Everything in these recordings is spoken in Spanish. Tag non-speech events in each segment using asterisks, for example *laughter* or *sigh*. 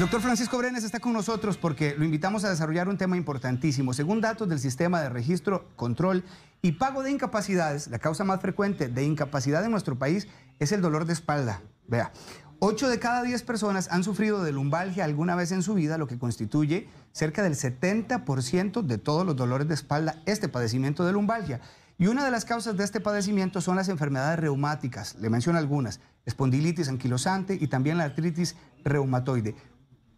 El doctor Francisco Brenes está con nosotros porque lo invitamos a desarrollar un tema importantísimo. Según datos del sistema de registro, control y pago de incapacidades, la causa más frecuente de incapacidad en nuestro país es el dolor de espalda. Vea, 8 de cada 10 personas han sufrido de lumbalgia alguna vez en su vida, lo que constituye cerca del 70% de todos los dolores de espalda, este padecimiento de lumbalgia. Y una de las causas de este padecimiento son las enfermedades reumáticas, le menciono algunas, espondilitis anquilosante y también la artritis reumatoide.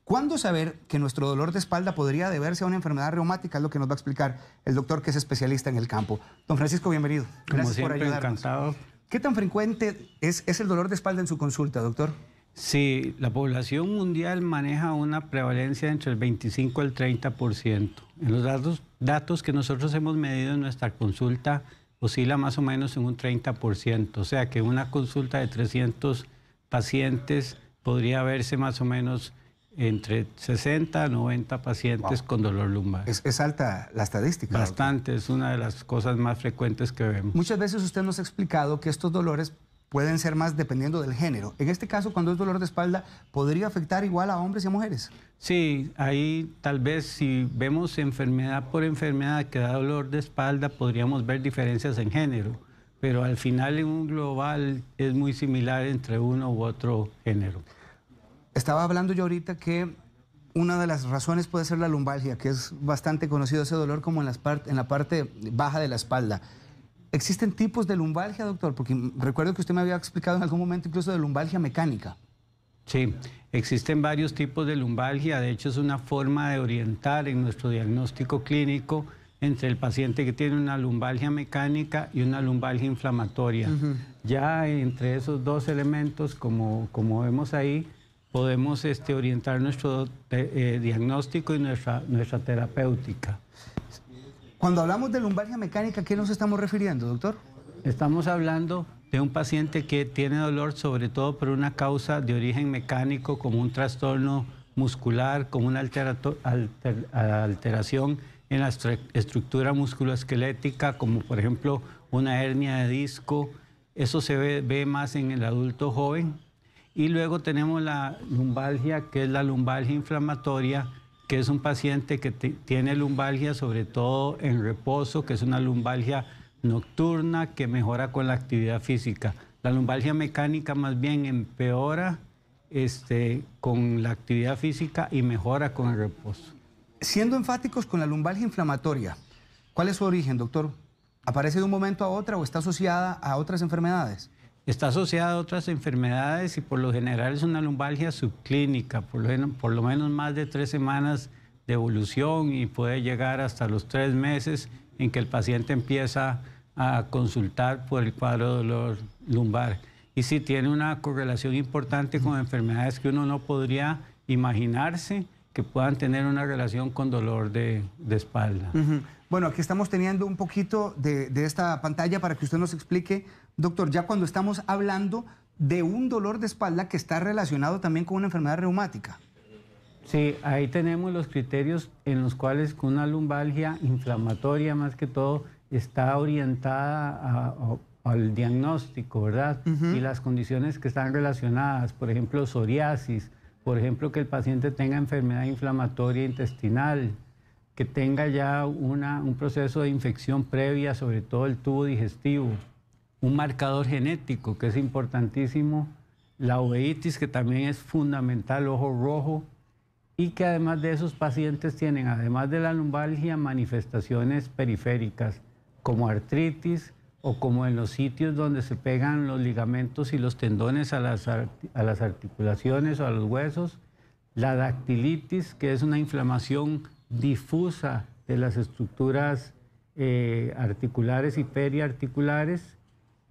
¿Cuándo saber que nuestro dolor de espalda podría deberse a una enfermedad reumática? Es lo que nos va a explicar el doctor que es especialista en el campo. Don Francisco, bienvenido. Gracias Como siempre, por Encantado. ¿Qué tan frecuente es, el dolor de espalda en su consulta, doctor? Sí, la población mundial maneja una prevalencia entre el 25 y el 30%. En los datos, datos que nosotros hemos medido en nuestra consulta oscila más o menos en un 30%, o sea que una consulta de 300 pacientes podría verse más o menos entre 60 a 90 pacientes con dolor lumbar. Es, alta la estadística. Bastante, es una de las cosas más frecuentes que vemos. Muchas veces usted nos ha explicado que estos dolores pueden ser más dependiendo del género. En este caso, cuando es dolor de espalda, ¿podría afectar igual a hombres y a mujeres? Sí, ahí tal vez si vemos enfermedad por enfermedad que da dolor de espalda, podríamos ver diferencias en género pero al final en un global es muy similar entre uno u otro género. Estaba hablando yo ahorita que una de las razones puede ser la lumbalgia, que es bastante conocido ese dolor como en, las la parte baja de la espalda. ¿Existen tipos de lumbalgia, doctor? Porque recuerdo que usted me había explicado en algún momento incluso de lumbalgia mecánica. Sí, existen varios tipos de lumbalgia. De hecho, es una forma de orientar en nuestro diagnóstico clínico entre el paciente que tiene una lumbalgia mecánica y una lumbalgia inflamatoria. Ya entre esos dos elementos, como vemos ahí, podemos este, orientar nuestro eh, diagnóstico y nuestra, nuestra terapéutica. Cuando hablamos de lumbalgia mecánica, ¿a qué nos estamos refiriendo, doctor? Estamos hablando de un paciente que tiene dolor sobre todo por una causa de origen mecánico, como un trastorno muscular, como una alteración en la estructura musculoesquelética, como por ejemplo una hernia de disco. Eso se ve más en el adulto joven, y luego tenemos la lumbalgia, que es la lumbalgia inflamatoria, que es un paciente que tiene lumbalgia sobre todo en reposo, que es una lumbalgia nocturna que mejora con la actividad física. La lumbalgia mecánica más bien empeora este, con la actividad física y mejora con el reposo. Siendo enfáticos con la lumbalgia inflamatoria, ¿cuál es su origen, doctor? ¿Aparece de un momento a otro o está asociada a otras enfermedades? Está asociada a otras enfermedades y por lo general es una lumbalgia subclínica, por lo, menos más de tres semanas de evolución y puede llegar hasta los tres meses en que el paciente empieza a consultar por el cuadro de dolor lumbar. Y sí tiene una correlación importante con enfermedades que uno no podría imaginarse que puedan tener una relación con dolor de, espalda. Bueno, aquí estamos teniendo un poquito de, de esta pantalla para que usted nos explique doctor, ya cuando estamos hablando de un dolor de espalda que está relacionado también con una enfermedad reumática. Sí, ahí tenemos los criterios en los cuales una lumbalgia inflamatoria más que todo está orientada al diagnóstico, ¿verdad? Y las condiciones que están relacionadas, por ejemplo, psoriasis, por ejemplo, que el paciente tenga enfermedad inflamatoria intestinal, que tenga ya un proceso de infección previa, sobre todo el tubo digestivo, un marcador genético que es importantísimo, la oveitis, que también es fundamental, ojo rojo, y que además de esos pacientes tienen, además de la lumbalgia, manifestaciones periféricas como artritis o como en los sitios donde se pegan los ligamentos y los tendones a las, articulaciones o a los huesos, la dactilitis, que es una inflamación difusa de las estructuras eh, articulares y periarticulares,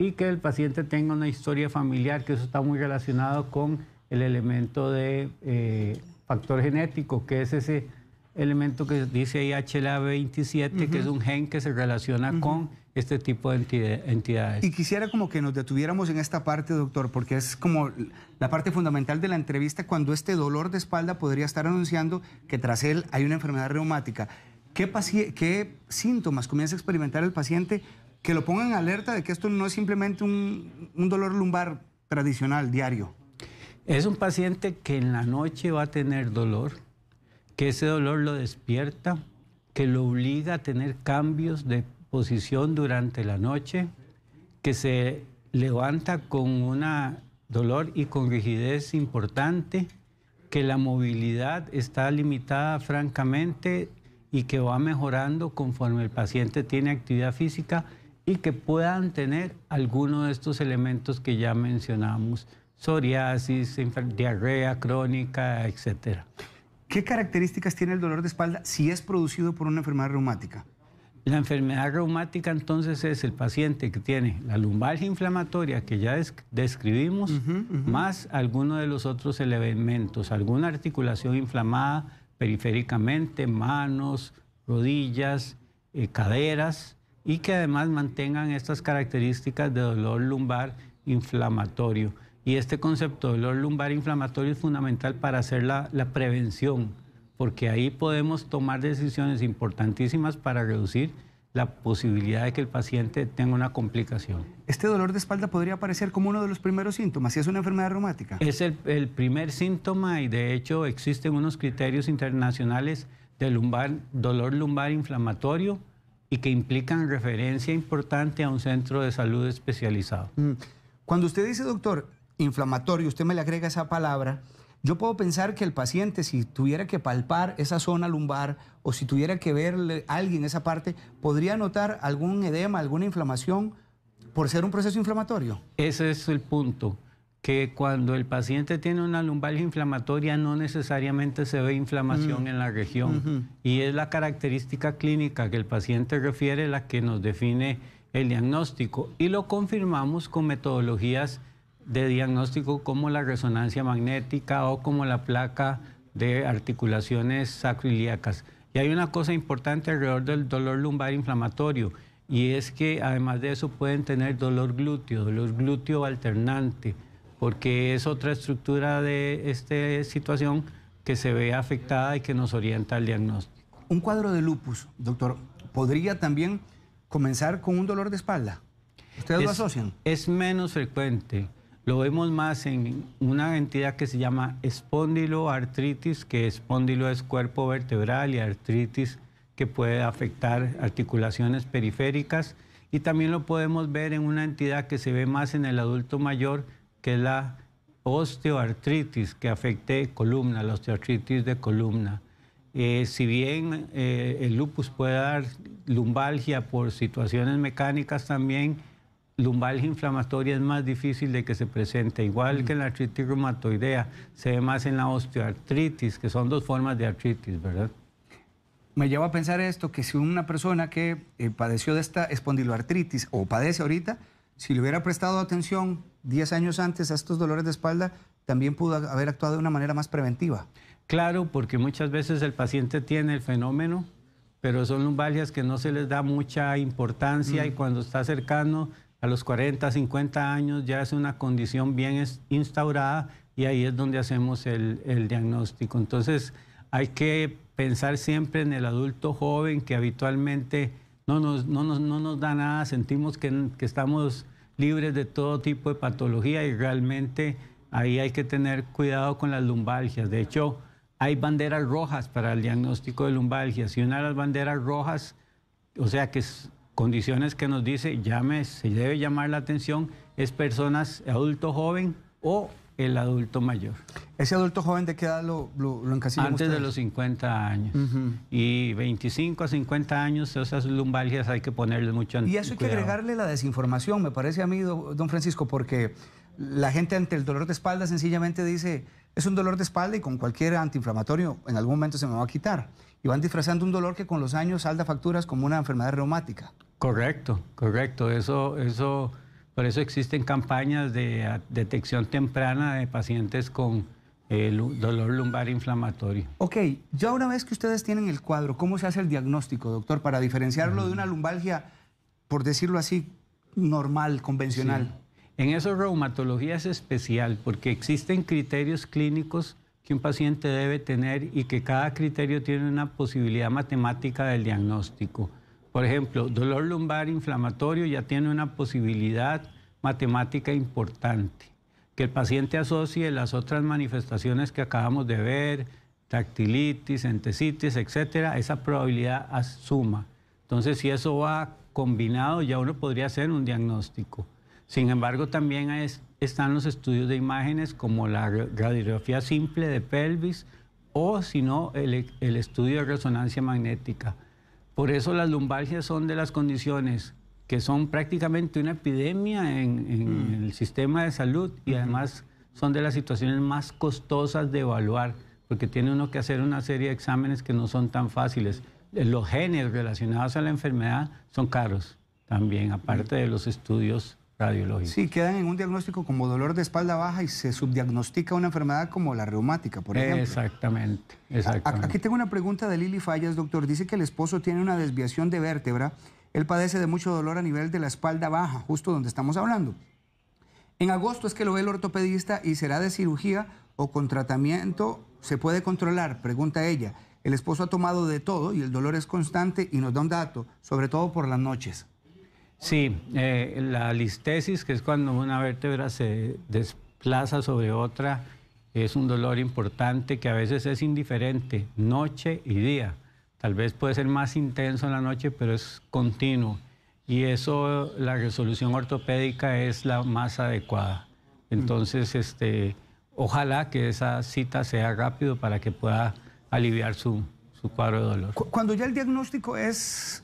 y que el paciente tenga una historia familiar, que eso está muy relacionado con el elemento de eh, factor genético, que es ese elemento que dice ahí HLA27, que es un gen que se relaciona con este tipo de entidades. Y quisiera como que nos detuviéramos en esta parte, doctor, porque es como la parte fundamental de la entrevista cuando este dolor de espalda podría estar anunciando que tras él hay una enfermedad reumática. ¿Qué, ¿Qué síntomas comienza a experimentar el paciente que lo pongan alerta de que esto no es simplemente un, un dolor lumbar tradicional, diario. Es un paciente que en la noche va a tener dolor, que ese dolor lo despierta, que lo obliga a tener cambios de posición durante la noche, que se levanta con un dolor y con rigidez importante, que la movilidad está limitada francamente y que va mejorando conforme el paciente tiene actividad física que puedan tener alguno de estos elementos que ya mencionamos, psoriasis, diarrea crónica, etc. ¿Qué características tiene el dolor de espalda si es producido por una enfermedad reumática? La enfermedad reumática entonces es el paciente que tiene la lumbar inflamatoria que ya describimos, más alguno de los otros elementos, alguna articulación inflamada periféricamente, manos, rodillas, eh, caderas, y que además mantengan estas características de dolor lumbar inflamatorio. Y este concepto de dolor lumbar inflamatorio es fundamental para hacer la, prevención, porque ahí podemos tomar decisiones importantísimas para reducir la posibilidad de que el paciente tenga una complicación. ¿Este dolor de espalda podría aparecer como uno de los primeros síntomas si es una enfermedad reumática? Es el, primer síntoma y de hecho existen unos criterios internacionales de lumbar, dolor lumbar inflamatorio y que implican referencia importante a un centro de salud especializado. Mm, cuando usted dice, doctor, inflamatorio, usted me le agrega esa palabra, yo puedo pensar que el paciente, si tuviera que palpar esa zona lumbar o si tuviera que verle a alguien esa parte, podría notar algún edema, alguna inflamación por ser un proceso inflamatorio. Ese es el punto que cuando el paciente tiene una lumbar inflamatoria no necesariamente se ve inflamación mm. en la región. Y es la característica clínica que el paciente refiere la que nos define el diagnóstico. Y lo confirmamos con metodologías de diagnóstico como la resonancia magnética o como la placa de articulaciones sacroiliacas. Y hay una cosa importante alrededor del dolor lumbar inflamatorio, y es que además de eso pueden tener dolor glúteo, dolor glúteo alternante, porque es otra estructura de esta situación que se ve afectada y que nos orienta al diagnóstico. Un cuadro de lupus, doctor, podría también comenzar con un dolor de espalda. ¿Ustedes lo asocian? Es menos frecuente. Lo vemos más en una entidad que se llama espondiloartritis, que espondilo es cuerpo vertebral y artritis que puede afectar articulaciones periféricas. Y también lo podemos ver en una entidad que se ve más en el adulto mayor, que la osteoartritis que afecte columna, la osteoartritis de columna. Eh, si bien eh, el lupus puede dar lumbalgia por situaciones mecánicas también, lumbalgia inflamatoria es más difícil de que se presente, igual que en la artritis reumatoidea, se ve más en la osteoartritis, que son dos formas de artritis, ¿verdad? Me lleva a pensar esto, que si una persona que eh, padeció de esta espondiloartritis o padece ahorita, si le hubiera prestado atención 10 años antes a estos dolores de espalda, también pudo haber actuado de una manera más preventiva. Claro, porque muchas veces el paciente tiene el fenómeno, pero son lumbalias que no se les da mucha importancia mm. y cuando está cercano a los 40, 50 años ya es una condición bien instaurada y ahí es donde hacemos el, diagnóstico. Entonces hay que pensar siempre en el adulto joven que habitualmente no nos, da nada, sentimos que estamos libres de todo tipo de patología y realmente ahí hay que tener cuidado con las lumbalgias. De hecho, hay banderas rojas para el diagnóstico de lumbalgias y una de las banderas rojas, o sea, que es condiciones que nos dice llame, se debe llamar la atención, es personas adulto joven o el adulto mayor. ¿Ese adulto joven de qué edad lo, lo, Antes de los 50 años. Y 25 a 50 años, esas lumbalgias hay que ponerle mucho Y eso hay que agregarle la desinformación, me parece a mí, don Francisco, porque la gente ante el dolor de espalda sencillamente dice, es un dolor de espalda y con cualquier antiinflamatorio en algún momento se me va a quitar. Y van disfrazando un dolor que con los años salda facturas como una enfermedad reumática. Correcto, correcto. Eso, eso por eso existen campañas de ah, detección temprana de pacientes con eh, dolor lumbar inflamatorio. Ok, ya una vez que ustedes tienen el cuadro, ¿cómo se hace el diagnóstico, doctor, para diferenciarlo de una lumbalgia, por decirlo así, normal, convencional? En eso reumatología es especial porque existen criterios clínicos que un paciente debe tener y que cada criterio tiene una posibilidad matemática del diagnóstico. Por ejemplo, dolor lumbar inflamatorio ya tiene una posibilidad matemática importante, que el paciente asocie las otras manifestaciones que acabamos de ver, tactilitis, entesitis, etcétera, esa probabilidad suma. Entonces, si eso va combinado, ya uno podría hacer un diagnóstico. Sin embargo, también están los estudios de imágenes como la radiografía simple de pelvis o, si no, el estudio de resonancia magnética por eso las lumbalgias son de las condiciones que son prácticamente una epidemia en, mm. el sistema de salud y además son de las situaciones más costosas de evaluar, porque tiene uno que hacer una serie de exámenes que no son tan fáciles. Eh, los genes relacionados a la enfermedad son caros también, aparte de los estudios radiológico. Sí, quedan en un diagnóstico como dolor de espalda baja y se subdiagnostica una enfermedad como la reumática, por ejemplo. Exactamente, exactamente. Aquí tengo una pregunta de Lili Fallas, doctor. Dice que el esposo tiene una desviación de vértebra. Él padece de mucho dolor a nivel de la espalda baja, justo donde estamos hablando. En agosto es que lo ve el ortopedista y será de cirugía o con tratamiento se puede controlar, pregunta ella. El esposo ha tomado de todo y el dolor es constante y nos da un dato, sobre todo por las noches. Sí, eh, la listesis, que es cuando una vértebra se desplaza sobre otra, es un dolor importante que a veces es indiferente, noche y día. Tal vez puede ser más intenso en la noche, pero es continuo. Y eso, la resolución ortopédica es la más adecuada. Entonces, este, ojalá que esa cita sea rápido para que pueda aliviar su, su cuadro de dolor. Cuando ya el diagnóstico es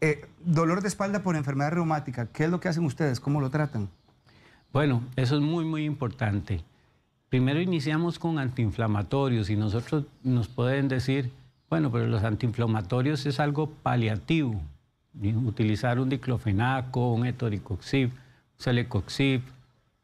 eh, dolor de espalda por enfermedad reumática, ¿qué es lo que hacen ustedes? ¿Cómo lo tratan? Bueno, eso es muy, muy importante. Primero iniciamos con antiinflamatorios y nosotros nos pueden decir, bueno, pero los antiinflamatorios es algo paliativo. Utilizar un diclofenaco, un etoricoxib, un celecoxib.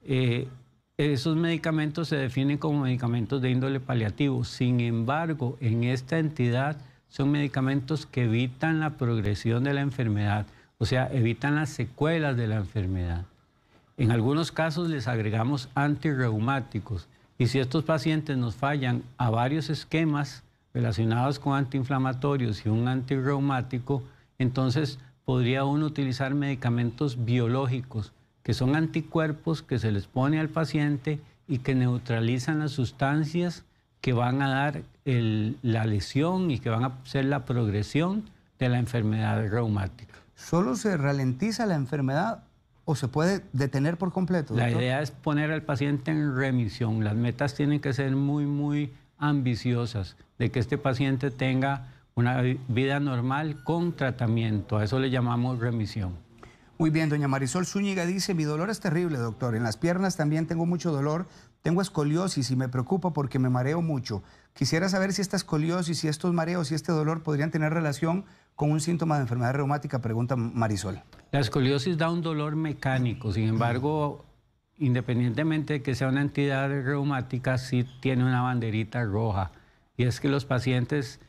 Eh, esos medicamentos se definen como medicamentos de índole paliativo. Sin embargo, en esta entidad son medicamentos que evitan la progresión de la enfermedad, o sea, evitan las secuelas de la enfermedad. En algunos casos les agregamos antirreumáticos y si estos pacientes nos fallan a varios esquemas relacionados con antiinflamatorios y un antirreumático, entonces podría uno utilizar medicamentos biológicos, que son anticuerpos que se les pone al paciente y que neutralizan las sustancias que van a dar la lesión y que van a ser la progresión de la enfermedad reumática. ¿Solo se ralentiza la enfermedad o se puede detener por completo? La idea es poner al paciente en remisión. Las metas tienen que ser muy, muy ambiciosas, de que este paciente tenga una vida normal con tratamiento. A eso le llamamos remisión. Muy bien, doña Marisol Zúñiga dice, mi dolor es terrible, doctor. En las piernas también tengo mucho dolor, tengo escoliosis y me preocupa porque me mareo mucho. Quisiera saber si esta escoliosis y estos mareos y este dolor podrían tener relación con un síntoma de enfermedad reumática, pregunta Marisol. La escoliosis da un dolor mecánico, sin embargo, independientemente de que sea una entidad reumática, sí tiene una banderita roja. Y es que los pacientes,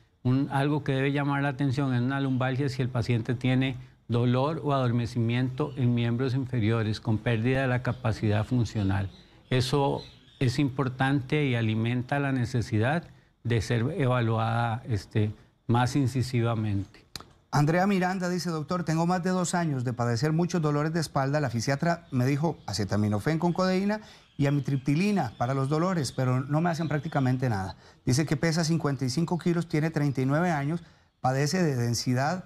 algo que debe llamar la atención en una lumbalgia si el paciente tiene dolor o adormecimiento en miembros inferiores con pérdida de la capacidad funcional. Eso es importante y alimenta la necesidad de ser evaluada este, más incisivamente. Andrea Miranda dice, doctor, tengo más de dos años de padecer muchos dolores de espalda. La fisiatra me dijo acetaminofén con codeína y amitriptilina para los dolores, pero no me hacen prácticamente nada. Dice que pesa 55 kilos, tiene 39 años, padece de densidad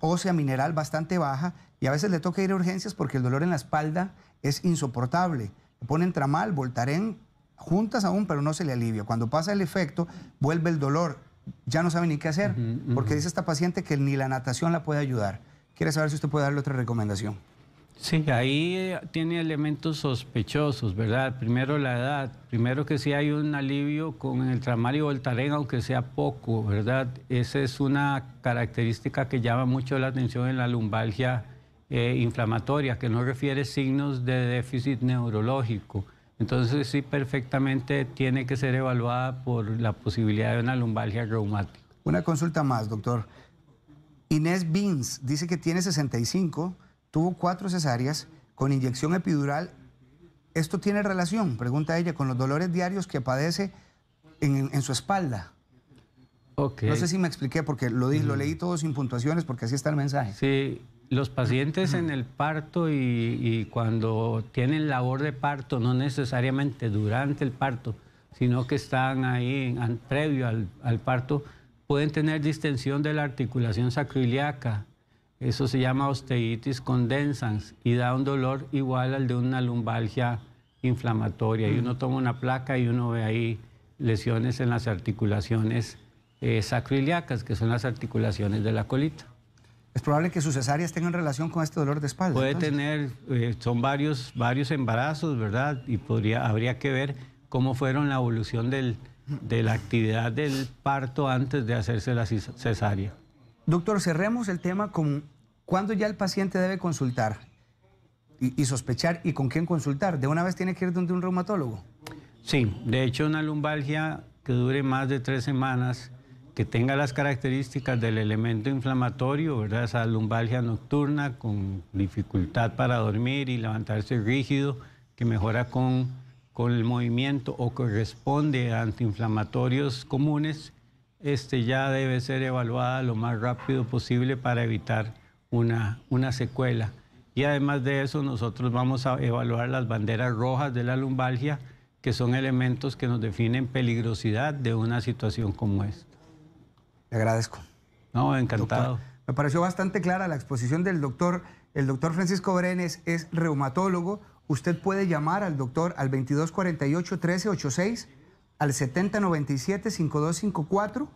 ósea mineral bastante baja y a veces le toca ir a urgencias porque el dolor en la espalda es insoportable. Le ponen tramal, voltaren, juntas aún, pero no se le alivia. Cuando pasa el efecto, vuelve el dolor, ya no sabe ni qué hacer, porque dice esta paciente que ni la natación la puede ayudar. Quiere saber si usted puede darle otra recomendación. Sí, ahí eh, tiene elementos sospechosos, ¿verdad? Primero la edad, primero que sí hay un alivio con el o el voltaren, aunque sea poco, ¿verdad? Esa es una característica que llama mucho la atención en la lumbalgia eh, inflamatoria, que no refiere signos de déficit neurológico. Entonces sí, perfectamente tiene que ser evaluada por la posibilidad de una lumbalgia reumática. Una consulta más, doctor. Inés Bins dice que tiene 65, tuvo cuatro cesáreas con inyección epidural. ¿Esto tiene relación, pregunta ella, con los dolores diarios que padece en, su espalda? No sé si me expliqué porque lo, lo leí todo sin puntuaciones porque así está el mensaje. Sí, los pacientes en el parto y, cuando tienen labor de parto, no necesariamente durante el parto, sino que están ahí en, previo al, parto, pueden tener distensión de la articulación sacroiliaca. Eso se llama osteitis condensans y da un dolor igual al de una lumbalgia inflamatoria. Y uno toma una placa y uno ve ahí lesiones en las articulaciones eh, sacroiliacas, que son las articulaciones de la colita es probable que sus cesáreas tengan relación con este dolor de espalda. Puede tener, eh, son varios, varios embarazos, ¿verdad? Y podría, habría que ver cómo fueron la evolución de la actividad del parto antes de hacerse la cesárea. Doctor, cerremos el tema con cuándo ya el paciente debe consultar y, sospechar y con quién consultar. ¿De una vez tiene que ir donde un reumatólogo? Sí, de hecho una lumbalgia que dure más de tres semanas que tenga las características del elemento inflamatorio, ¿verdad? esa lumbalgia nocturna con dificultad para dormir y levantarse rígido, que mejora con, con el movimiento o corresponde a antiinflamatorios comunes, este ya debe ser evaluada lo más rápido posible para evitar una, una secuela. Y además de eso, nosotros vamos a evaluar las banderas rojas de la lumbalgia, que son elementos que nos definen peligrosidad de una situación como esta. Le agradezco. No, encantado. me pareció bastante clara la exposición del doctor. El doctor Francisco Brenes es reumatólogo. Usted puede llamar al doctor al 2248-1386, al 7097-5254.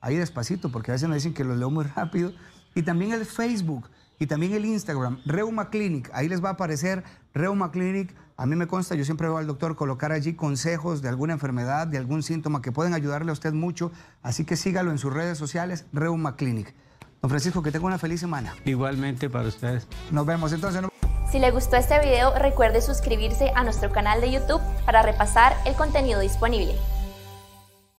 Ahí despacito, porque a veces me dicen que lo leo muy *laughs* rápido. Y también el Facebook y también el Instagram, Reuma Clinic. Ahí les va a aparecer Reuma Clinic a mí me consta, yo siempre veo al doctor colocar allí consejos de alguna enfermedad, de algún síntoma que pueden ayudarle a usted mucho. Así que sígalo en sus redes sociales, Reuma Clinic. Don Francisco, que tenga una feliz semana. Igualmente para ustedes. Nos vemos entonces. Si le gustó este video, recuerde suscribirse a nuestro canal de YouTube para repasar el contenido disponible.